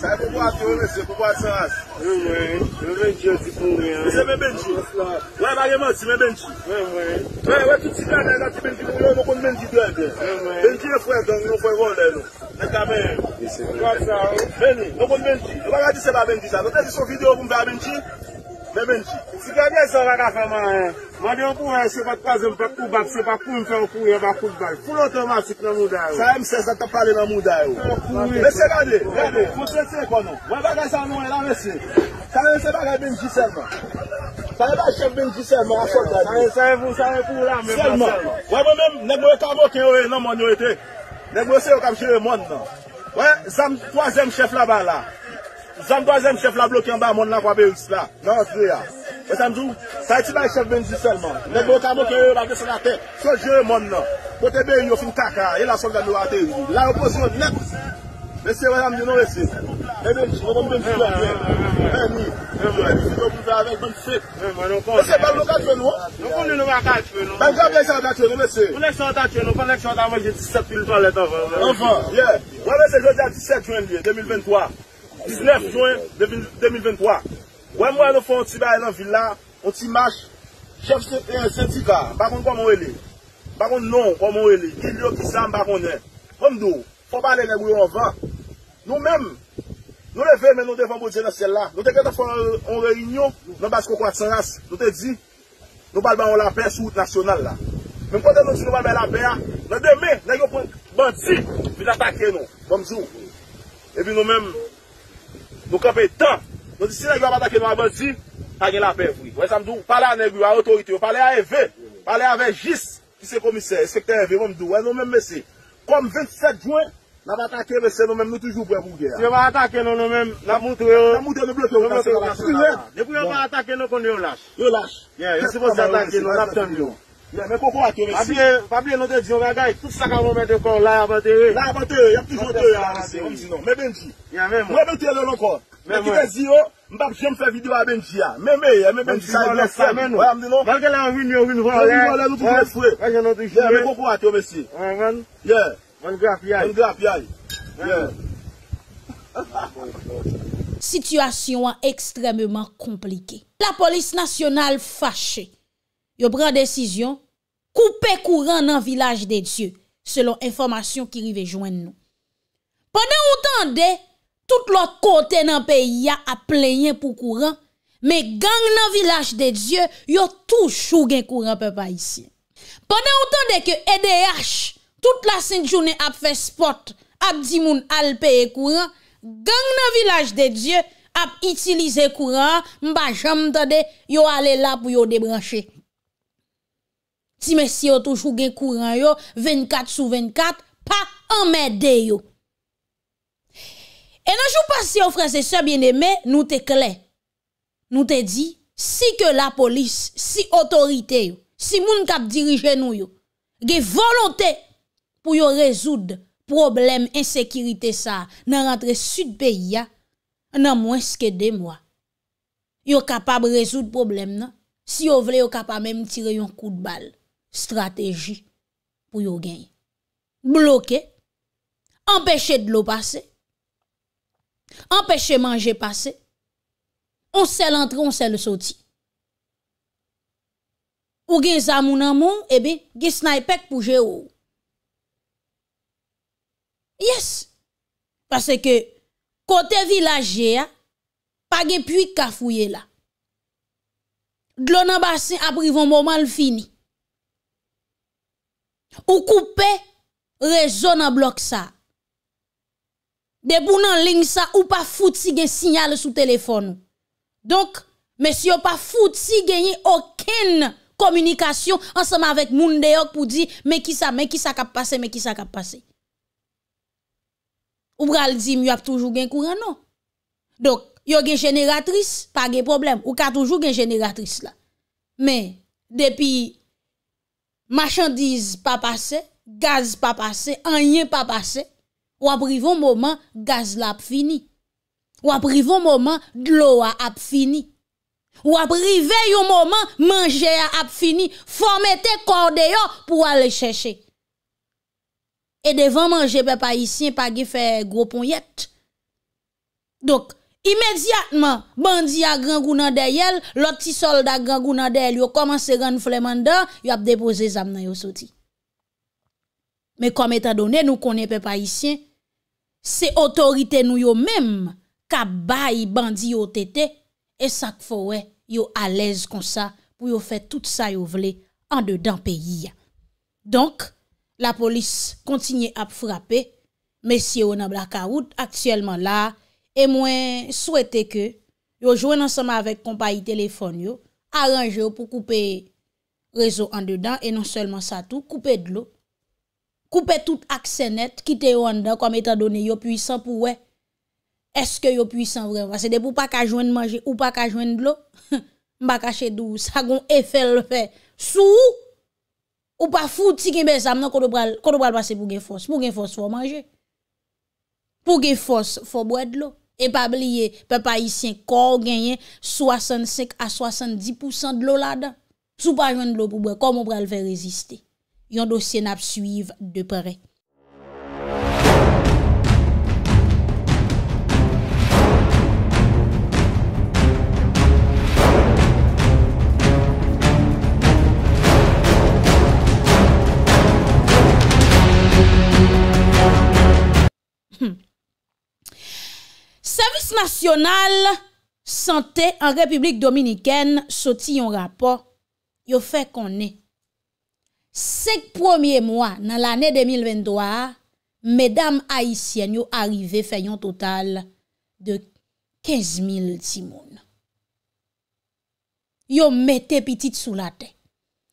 Sa e pou wak yon ese, pou wak sa as. Yon men, yon men ti yo ti pou men. Yon se e men men ti. La bag e masi, men men ti. Yon men. Wey, wey, ti ti gane, la ti men ti pou men, yon mokon men ti dweybe. Yon men. Men ti yon fwey don, yon fwey vol den nou. Eka men. Yon se men. Kwa sa? Meni, mokon men ti. Yon bag a di seba men ti sa, do de di sou fide yon mokon men ti, Sikè eh, diè eh, se wèk a fèman, mwen diè ou pou wè se fèt kwa zèm fèt kou bap, se fèt pou m fèm kou, yè fèt kou bap, pou lò tèm a sik nan moun da yò. Sa yè m sè se tèp palè nan moun da yò. Mè sè gande, mwen bèk a sa nou yè nan mè sè, sa yè m sè fèt a bèm jise mè. Sa yè bèk chef bèm jise mè, a fòt dè diè. Sa yè pou, sa yè pou, la mè mè mè mè. Selman, wè mèm mèm, nèm wèk a vòk yè wè nan moun yò Zanm dozem chef la blok yon ba, moun la kwa be yon slak. Nan, zwe ya. Mwen sanm zwo? Sa yon ti bay chef benji selman. Ne blok an mokye yon bagye sanate. So jye yon moun nan. Bote be yon yon fin kaka, yon la son gwa nou ate yon. La reposyon net. Mwen se wè zanm di nou wè se. E benji, mwen nan benji yon. E mi. Mwen se wè mwen si yo bouzè avek, nan mwen se. Mwen se balok atyè nou? Mwen kon yon nou akatye nou. Mwen jan bè yon atyè nou, mwen se. Mwen jen yon 19 Juin 2023 Ouè mwen nou fò an ti baye lan villa An ti mâj Chefs et indika Baron Kwa Mweli Baron Non Kwa Mweli Giliyo Kizan Baronè Fò bale ne wè yon vè Nou mèm Nou le ve men nou te fò mwò diye nan sè la Nou te kè ta fò an reyinyo Nou bas kò kwa tsangas Nou te di Nou bal bayon la pè sou out nasyonal la Mèm kwa te nou ti nou bal bayon la pè ya Nou de mè Nè yon pò banti Vi la pake nou Mwè mzou Evi nou mèm Nou kapè tan, nou si negyo apatake nou avansi, tagyen la pevwi. Ou e samdou, pale a negyo, a otorite yo, pale a evè, pale a vejiss, ki se komiser, se kte evè, ou e nou menm mè se. Kom 27 juen, napatake mè se, nou menm nou toujou bwe moun ger. Si yo apatake nou, nou menm, nap moutou yo, nap moutou yo, nap moutou yo, nap moutou yo, nap moutou yo, nap moutou yo. Oh, Situation extrêmement a tout la police nationale fâchée yo pran desisyon, koupe kouran nan vilaj de Diyo, selon informasyon ki rive jwen nou. Pendan ou tan de, tout lot kote nan peyi ya ap plenyen pou kouran, me gang nan vilaj de Diyo, yo tou chou gen kouran pe pa isi. Pendan ou tan de ke E.D.H. tout la Sint-Jouné ap fe spot ap di moun alpeye kouran, gang nan vilaj de Diyo, ap itilize kouran, mba jam ta de, yo ale la pou yo debranche. si mè si yo toujou gen kouran yo, 24 sou 24, pa an mè de yo. E nan jou pas si yo franse se bienemè, nou te kle. Nou te di, si ke la polis, si otorite yo, si moun kap dirije nou yo, gen volontè, pou yo rezoud problem, insekiritè sa, nan rentre sud peyi ya, nan mwen ske de mwa. Yo kapab rezoud problem nan, si yo vle yo kapab mèm tire yon kou de bal. Strateji pou yo genye. Bloke, empèche de lo passe, empèche manje passe, on se l'entre, on se l'soti. Ou genye zamounan moun, ebe, eh gis naye pek pou je ou. Yes! Pase ke, kote vilaje ya, pa genye pui kafouye la. Dlonan basen, apri von moman l fini. ou couper réseau en bloc ça. De en ligne ça ou pas fouti gen signal sous téléphone. Donc, monsieur pas fouti gagner aucune communication ensemble avec moun pour dire mais qui ça mais qui ça cap passé mais qui ça cap passé. Ou pral di y a toujours gen courant non. Donc, a une génératrice, pas de problème, ou ka toujours une génératrice là. Mais depuis Machan diz pa pase, gaz pa pase, anyen pa pase, wap rive yon moman gaz la ap fini. Wap rive yon moman glowa ap fini. Wap rive yon moman manje ya ap fini. Forme te korde yo pou wale cheshe. E devan manje pe pa isi en pa ge fe gwo pon yet. Dok. imediatman, bandi a gran gounan deyel, loti solda a gran gounan deyel, yo koman se gan flèman dan, yo ap depoze zam nan yo soti. Me kom etadone, nou konen pe pa isyen, se otorite nou yo menm, ka bay bandi yo tete, e sak fowe, yo alez kon sa, pou yo fè tout sa yo vle, an de dan pe yi. Donk, la polis kontinye ap frape, mesye yo nan blaka wout, aksyelman la, E mwen souwete ke yo jwen ansama avèk kompa yi telefon yo, aranje yo pou koupe rezo an dedan, e non selman sa tou, koupe dlo, koupe tout aksè net, kite yo an den kom etan donè yo pwisan pou wè. Eske yo pwisan vreman? Se de pou pa ka jwen manje ou pa ka jwen dlo, mba ka chè dou, sa gon e fèl fè, sou ou pa fouti gen bezam, nan kon do pral basè pou gen fòs. Pou gen fòs fò manje. Pou gen fòs fò bwè dlo. E pa bliye, pe pa isyen kor genyen 65 a 70% de lola da. Sou pa jen lopoube, kon moun brelve reziste. Yon dosyen ap suyiv depre. National Santé en République Dominikène soti yon rapport. Yo fè konè. Sek pwemye mwa nan l'anè 2023, mèdam Haitien yo arrive fè yon total de 15 000 timoun. Yo metè pitit sou la te.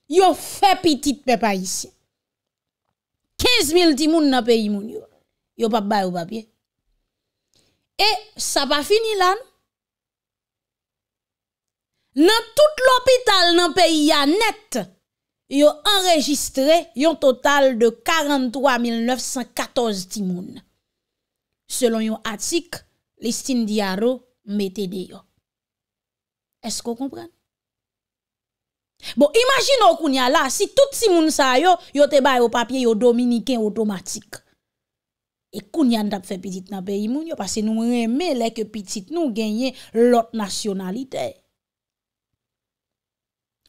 Yo fè pitit mè pa Haitien. 15 000 timoun nan peyi moun yo. Yo pa bè ou pa bè. E, sa pa fini lan? Nan tout l'hôpital nan peyi ya net, yo enregistre yon total de 43.914 timoun. Selon yon atik, listin diyaro metede yo. Esko kompren? Bon, imagino koun ya la, si tout timoun sa yo, yo te bay yo papye yo dominiken otomatik. E kou nyan dap fe pitit nan peyi moun yo? Pase nou reme leke pitit nou genye lot nasyonalite.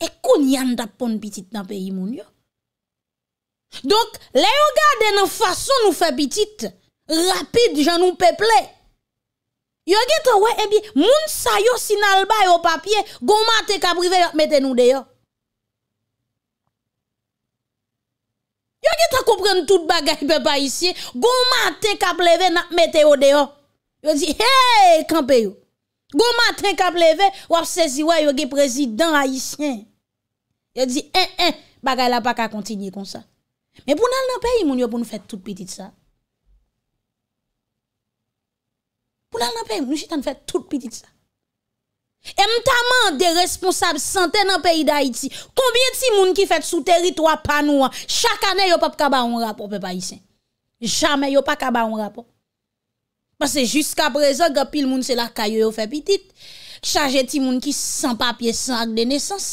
E kou nyan dap pon pitit nan peyi moun yo? Donk, le yo gade nan fason nou fe pitit, rapide jan nou peple. Yo geto we, ebi, moun sayo sin albay o papye, goma te kabrive meten nou deyo. Yo ge ta kompren tout bagay pe pa isye, gomaten ka pleve nan meteo deyo. Yo di, hey, kanpeyo. Gomaten ka pleve, wap sezi wè yo ge prezidant a isye. Yo di, en, eh, en, eh, bagay la pa ka kontinye kon sa. Me pou nan nan peye moun yo pou nou fet tout petit sa. Pou nan nan peye moun, nou si tan fet tout petit sa. E mta man de responsab Santè nan peyi da iti Koubyè ti moun ki fèt sou teritwa panou an Chak anè yo pa pkaba an rapon pe pa isen Jamè yo pa kaba an rapon Pase jiska prezè Gapil moun se la kaya yo fè pitit Chage ti moun ki San papye san ak de nesans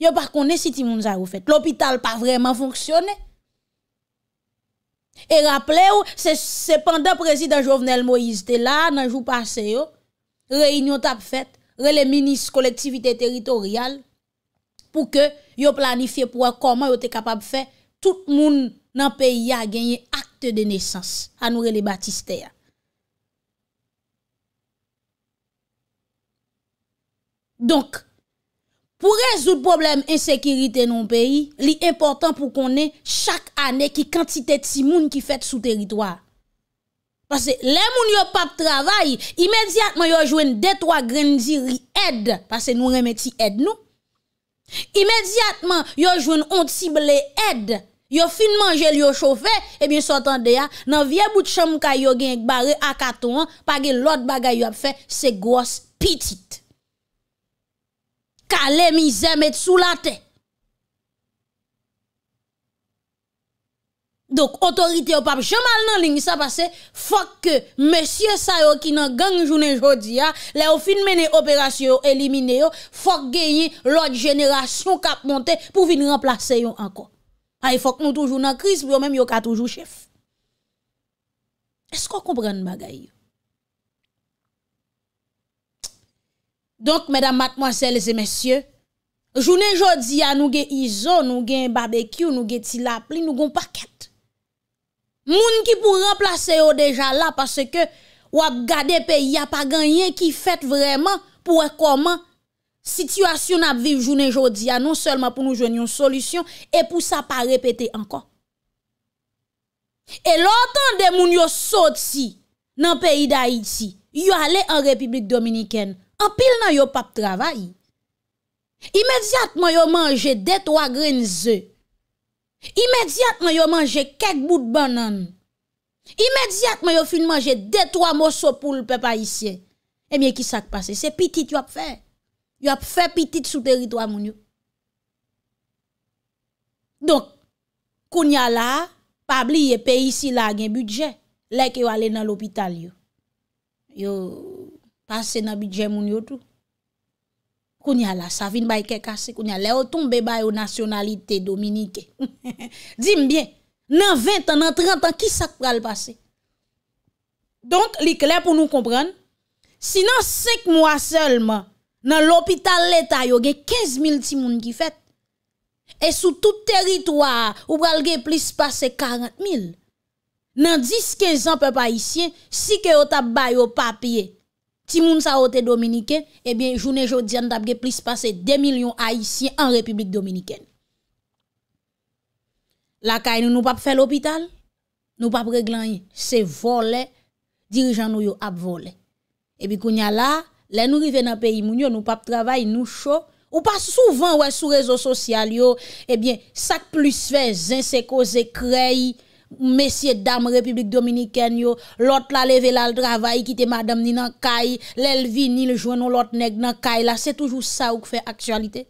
Yo pa kone si ti moun zan rou fèt L'opital pa vreman fonksyonè E rapple ou Se pandè prezid an jo vnel Moïse te la nan jou pase yo Reyn yo tap fèt rele minis kolektivite teritorial pou ke yo planifiye pou a koman yo te kapab fe, tout moun nan peyi a genye akte de nesans anou rele batiste a. Donk, pou rezout problem ensekiriten nan peyi, li important pou konen chak ane ki kantite ti moun ki fet sou teritoar. Pase, le moun yo pap travay, imediatman yo jwen detwa grenziri ed, pase nou remeti ed nou, imediatman yo jwen ontible ed, yo fin manjel yo chofe, e eh bin sotan deya, nan vie bout chanm ka yo genk bare akaton, page lot bagay yo ap fe, se gos pitit. Kale mi zem et sou la te. Donk, otorite yo pape chanmal nan lingi sa pase, fokke, mesye sa yo ki nan gang jounen jodi ya, le yo fin mene operasyon yo, elimine yo, fokke genyi, lot jeneration kap monte, pou vin remplase yon anko. Ay fokke nou toujou nan kriz, pou yo menm yo ka toujou chef. Esko kompren magay yo? Donk, medan mat mwansel se mesye, jounen jodi ya nou gen izon, nou gen barbekyo, nou gen tilap li, nou gen paket, Moun ki pou remplase yo deja la pase ke wak gade pe ya pa ganyen ki fet vreman pou ekoman situasyon ap viv jounen jodia ah, non selman pou nou jounen yon solusyon e pou sa pa repete ankon. E lontan de moun yo sot si nan peyi da iti yo ale an Republik Dominikene an pil nan yo pap travay. Imediat moun yo manje det wak grenze yon imediatman yo manje kek bout banan, imediatman yo fin manje detwa moso pou l pepa isye, emye ki sak pase, se pitit yo ap fe, yo ap fe pitit sou teritwa moun yo. Donk, kounya la, pabli ye pe isi la gen budget, lek yo ale nan l opital yo, yo pase nan budget moun yo tou. Koun ya la, sa vin bay ke kase, koun ya la, yo toum be bay yo nasyonalite Dominike. Dime bien, nan 20 an, nan 30 an, ki sak pral pase? Donk, li kler pou nou kompran, si nan 5 mwa selman, nan lopital leta yo, ge 15 mil ti moun ki fet, e sou tout teritwa, ou pral ge plis pase 40 mil, nan 10-15 an pe pa isyen, si ke yo tab bay yo papye, Ti moun sa ote Dominiken, ebyen, jounen jo diyan tabge plis pase de milyon haisyen an Republik Dominiken. La kay nou nou pap fe l'opital, nou pap reglan se vole, dirijan nou yo ap vole. Ebyen, kounya la, len nou rive nan peyi moun yo, nou pap travay nou sho, ou pa souvan wè sou rezo sosyal yo, ebyen, sak plis fe, zin se koze kreyi. Mesye dam republik dominiken yo, lot la leve la l travay, ki te madam ni nan kay, lelvi ni ljwen nou lot neg nan kay la, se toujou sa ou kfe aktualite.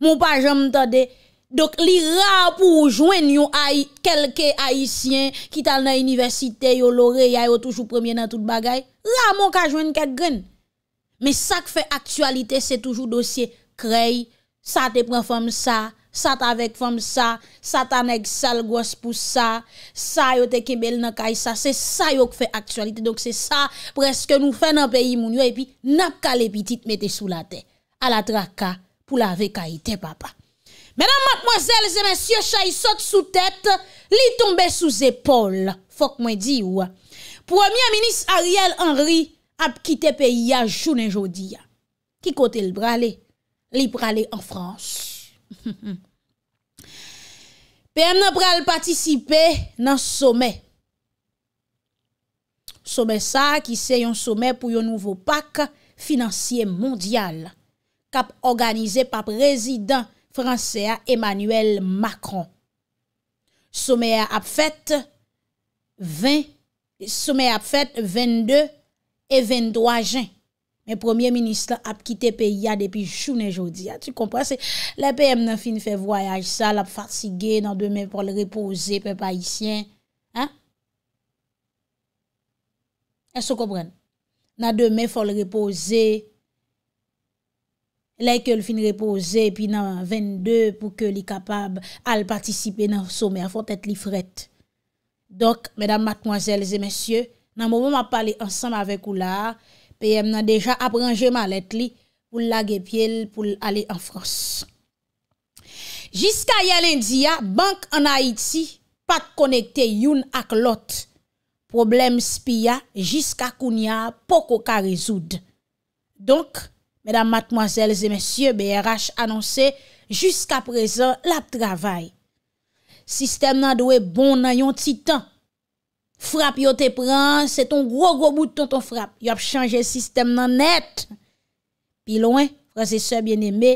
Moun pa jom tade, dok li ra pou ou jwen yo kelke haisyen, ki tal nan universite yo lore, ya yo toujou premye nan tout bagay, ra moun ka jwen kek gen. Me sa kfe aktualite se toujou dosye krey, sa te preform sa, Sata vek fom sa Sata neg sal gos pou sa Sa yo te kebel nan kay sa Se sa yo ke fe aktualite Donk se sa prezke nou fe nan peyi moun yo E pi nap ka le pitit mette sou la te A la traka pou la vek kay te papa Menan matmozel Zemensye chay sot sou tet Li tombe sou zepol Fok mwen di ou Premier ministre Ariel Henry Ap kite peyi ya jounen jodi Ki kote l brale Li brale an franse Pèm nan pral patisipe nan somè Somè sa ki se yon somè pou yon nouvo pak financiè mondial Kap organize pa prezident franse a Emmanuel Macron Somè ap fèt 22 et 23 jan Men premier ministran ap kite pe yade epi jounen joudi. A ti komprase? Lè pe m nan fin fè voyaj sa, lè ap farsige nan demè fòl repose pe pa isyen. Ha? E so kompran? Nan demè fòl repose, lè ke l fin repose, pi nan 22 pou ke li kapab al patisipe nan soume, a fòl tèt li fret. Dok, medam matmoazèl, zè mèsyè, nan mou mou m ap pale ansanm avèk ou la... PM nan deja aprenje malet li pou lage pyele pou l ale an Frans. Jiska yalendiya, bank an Haiti pat konekte youn ak lot. Problem spiya jiska kounya poko ka rezoud. Donk, medan matmoazelze monsye BRH anonse jiska prezon la travay. Sistem nan dowe bon nan yon titan. frap yo te pran, se ton gro gro bouton ton frap, yo ap chanje sistem nan net, pi loin, prase se bien eme,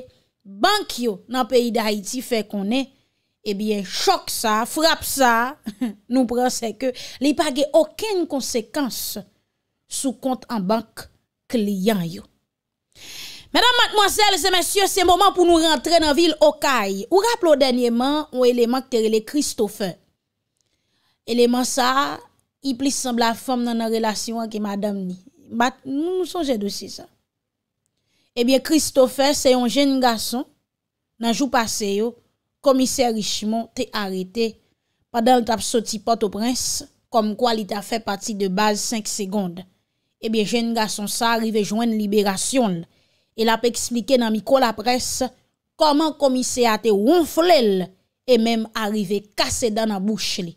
bank yo nan peyi da Haiti fe konen, ebyen eh chok sa, frap sa, nou pran se ke li page oken konsekans sou kont an bank kliyan yo. Mèdam, mèk, mwazèl, zè mèsyò, se mwoman pou nou rentre nan vil Okay, ou rap lo dènyèman, ou eleman kter ele Kristofen. Eleman sa, i plis semb la fèm nan nan relasyon anke madam ni. Bat, nou son jèdou si sa. Ebyen, Christophe, seyon jèn gason, nan jou pase yo, komisey Richemont te arete, padan l tap soti pot o prens, kom kwa li ta fè pati de base 5 segonde. Ebyen, jèn gason sa arrive jwen liberasyon, e la pe eksplike nan mi kwa la pres, koman komisey a te wounflel, e mèm arrive kase dan nan bouch li.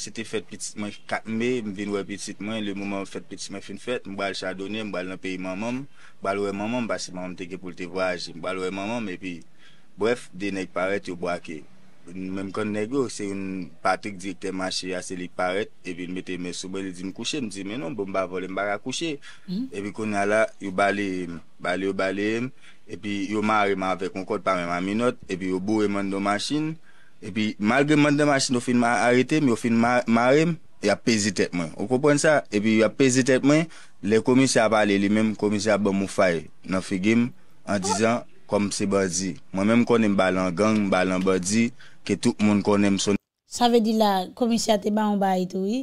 Sete fet pitit men, kat me, vinwe pitit men, le mouman fet pitit men fin fet, mboal chadoni, mboal nan peyi mamon, mboal wey mamon, basi mamon teke pou te voaj, mboal wey mamon, epi bref, de nek paret yo boake. Mem kon negyo, se yon patik direkte manche ya se lik paret, epi mwete men soube, li di mkouche, mdi menon, bon ba vole mbara kouche. Mm-hmm. Epi kon yala, yo bale yon, bale yo bale yon, epi yo mare manve kon kote pareman minot, epi yo bou remen do manchine. E pi, malge mande masin yo fin ma arete, mi yo fin ma rem, ya pezi tet men. Ou kompon sa? E pi, ya pezi tet men, le komisyat pale li men, komisyat ban mou faye. Nan figye men, an dijan, kom se ba di. Mwen men konen balan gang, balan ba di, ke tout moun konen son. Sa ve di la, komisyat te ban mou ba ito, i?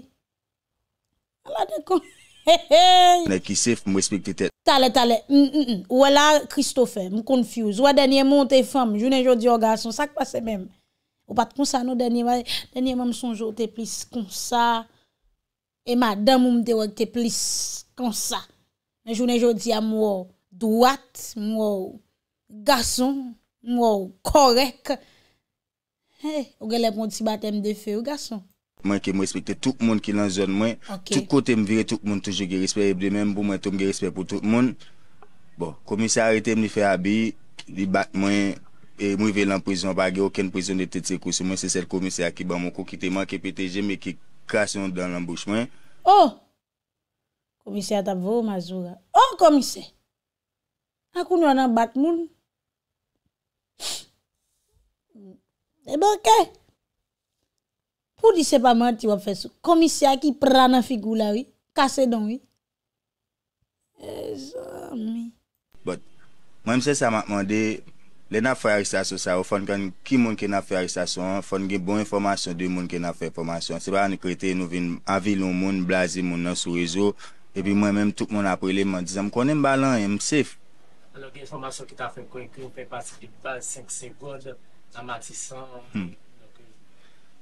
A la de kon, he he! Ne ki sef, mwespik te tet. Tale, tale, mwela Kristoffer, mw konfuse. Wadanye mwote fam, jounen jodi o gason, sak pase men. Ou pat kon sa nou, denye mwen sonjou te plis kon sa. E madan mwen te wote plis kon sa. Men jounen joun diya mwen wou do at, mwen wou gason, mwen wou korek. He, ou gelep mwen ti batem de fe ou gason. Mwen ke mwen respekte tout moun ki lan zon mwen. Tout kote mwen vire, tout moun toujou ge respepe. Eble mwen pou mwen toum ge respepe pou tout moun. Bon, komise aritem li fe abi, li bat mwen... E mwen ve lan prizon bagi, oken prizon de tete se kousi, mwen se sel komise a ki ban mwen koukite, man ke pete je, me ki kase yon dan l'ambouchmen. Oh! Komise a tap vò, ma zou la. Oh komise! A koun yon nan bat moun? De bon ke? Pou di se pa mwen ti wap fè sou? Komise a ki pran nan figou la wè? Kase don wè? E zon mi. Bot, mwen se sa mwen mwande... Le na fwa aristasyon sa, ou fon ken ki moun ken a fwa aristasyon, fon gen bon informasyon di moun ken a fwa informasyon. Se ba ane krete nou vin avi loun moun, blazi moun nan sou rezo, e pi mwen menm tout moun aprele, mwen dizan m konen ba lan, m sef. Ano gen informasyon ki ta fwen konen ki mwen pen pasi di bal 5 segonde, la matisan. Hmm.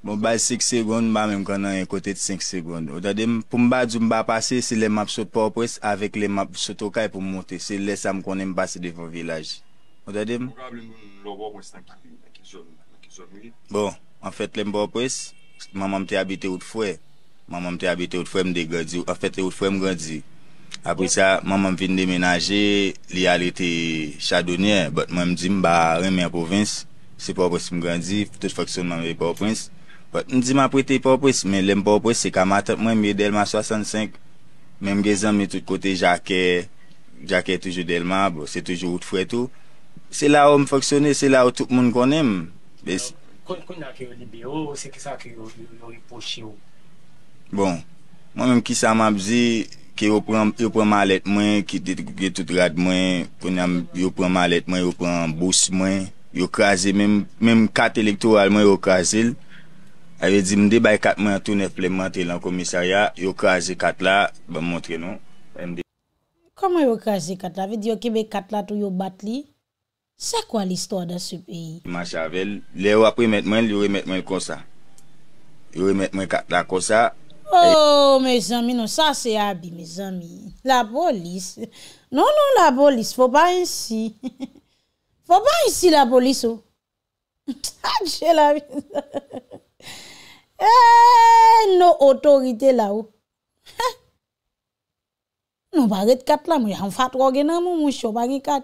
Bon bal 6 segonde, ba menm konen yon kote di 5 segonde. Ou dadem pou m badjou m ba pase si le map sot popwes, avek le map sot okay pou m monte, se lese m konen m pase devon vilaj. Wot adem? Bon, an fèt lèm bo prez, maman te abite ou t fwè, maman te abite ou t fwè, m de gadi, an fèt ou t fwè m gadi. Apre sa, maman vin demenaje, li alè te chadounè, bat mèm di m ba remè a provins, se po prez m gadi, tout fwèk son nan mèm e po prez. Pat m di m apre te po prez, mèm lèm po prez se kamatat mèm, mèm yè delman 65, mèm gèzèm mèm tout kote jakè, jakè toujou delman, bon, cè toujou ou t fwè toujou, Se la ou m faksyon e, se la ou tout moun kon em. Kon kon a kè yo libe ou, se kè sa ki yo ripoche ou? Bon, mè mèm ki sa m ap zi ki yo pran malet mwen, ki dit gè tout rad mwen, kon yam yo pran malet mwen, yo pran bous mwen, yo krasi mèm, mèm kat elektoral mwen yo krasil. A yè zimdi bay kat mwen tou ne flemante lan komisarya, yo krasi kat la, be m montre nou. Koman yo krasi kat la? Ve diyo kibe kat la tou yo bat li? Sa kwa li stwa da sou peyi? Ma chave, le wapri met men, yu remet men konsa. Yu remet men kat la konsa. Oh, me zami, nou sa se abi, me zami. La bolis. Non, non, la bolis, fò pa insi. Fò pa insi la bolis, ou. Tadjè la, mi. Eh, nou otorite la, ou. Oh. Nou baret kat la, mou yon fat rogen nan mou, mou chobari kat.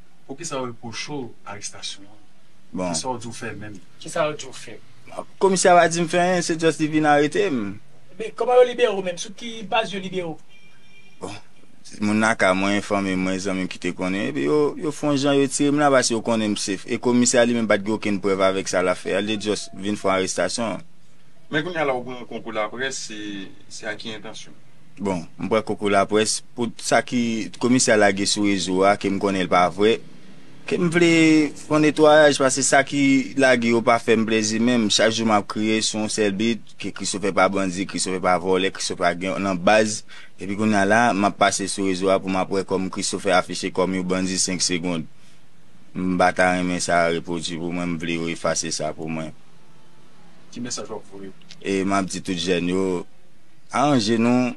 Ou ki sa wè pou chou arrestasyon bon. Ki sa wè djou fè mèm Komisya wè di m fèm Se josti vin arete Mè koma yo libero mèm Sou ki bas yo libero bon, Moun ak a mwen informe mwen zanmèm ki te konen Yo fon jan yo tir Mwen abas yo konen m sif E komisya li mèm bat ge okèn preve avèk sa la fè Li josti vin fèm arrestasyon Mè kounè ala wè koukou la pres Si a ki intasyon bon, Mwen koukou la pres Komisya la ge sou e zwa Ki m konen pa vwè Ke m vle fon netwaj, pa se sa ki la geyo pa fe m plezi men, m chakjou m ap kriye son sel bit, ki krisofe pa bandi, krisofe pa vole, krisofe pa gen an baz, epi kon nan la, m ap pase sou rizwa pou m ap pre kom krisofe afeshe kom yo bandi 5 segonde. M batan remen sa repoti pou m, m vle yo e fase sa pou m. Ti mesaj wap pou yo? E, m ap di tout jen yo, a anje nou,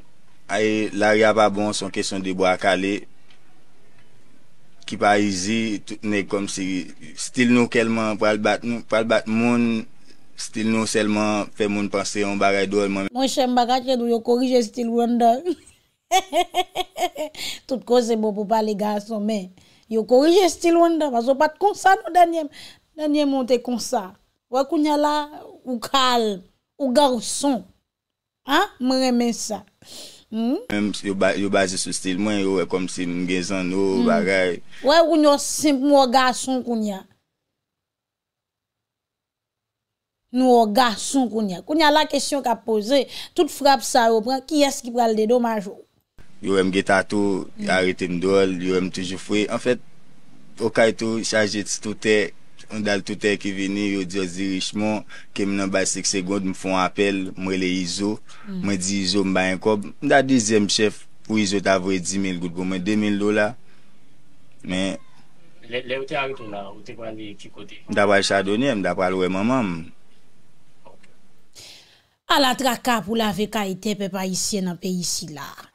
e, la re a pa bon son kesyon de bo akale, Kipa izi, tout ne kom si stil nou kelman pral bat moun, stil nou selman fe moun panse yon bagay do lman. Mwen chen bagay chen nou yo korije stil wanda. Tout kon se bo pou pali gason men. Yo korije stil wanda, vaso pat konsa nou danyem, danyem monte konsa. Wakoun yala ou kal, ou garson, mwen remen sa. Yon basi sou stil mwen, yon we kom si mgezan nou bagay. We ou nou simp mwen wog gason koun ya. Nou wog gason koun ya. Koun ya la kesyon ka pose, tout frap sa ou pre, ki es ki pral dedo manjou? Yon we mge ta tou, yon arete mdol, yon we mtoujou fwe. En fet, wokay tou, chaje tis tou tey. Onda l touten ki veni, yo diyo di richman, kem nan basik segond, mifon apel, mwen le Izo, mwen mm. di Izo mba en kob. Da dizem chef, ou Izo ta vwe 10.000 gout goun, mwen 2.000 dola. Le ou te ari tona, ou te kwan di ki kote? Da waj chadonye, mwen da palwe mwaman. Ala tra kap ou la ve ka ite pe pa isye nan pe isye la.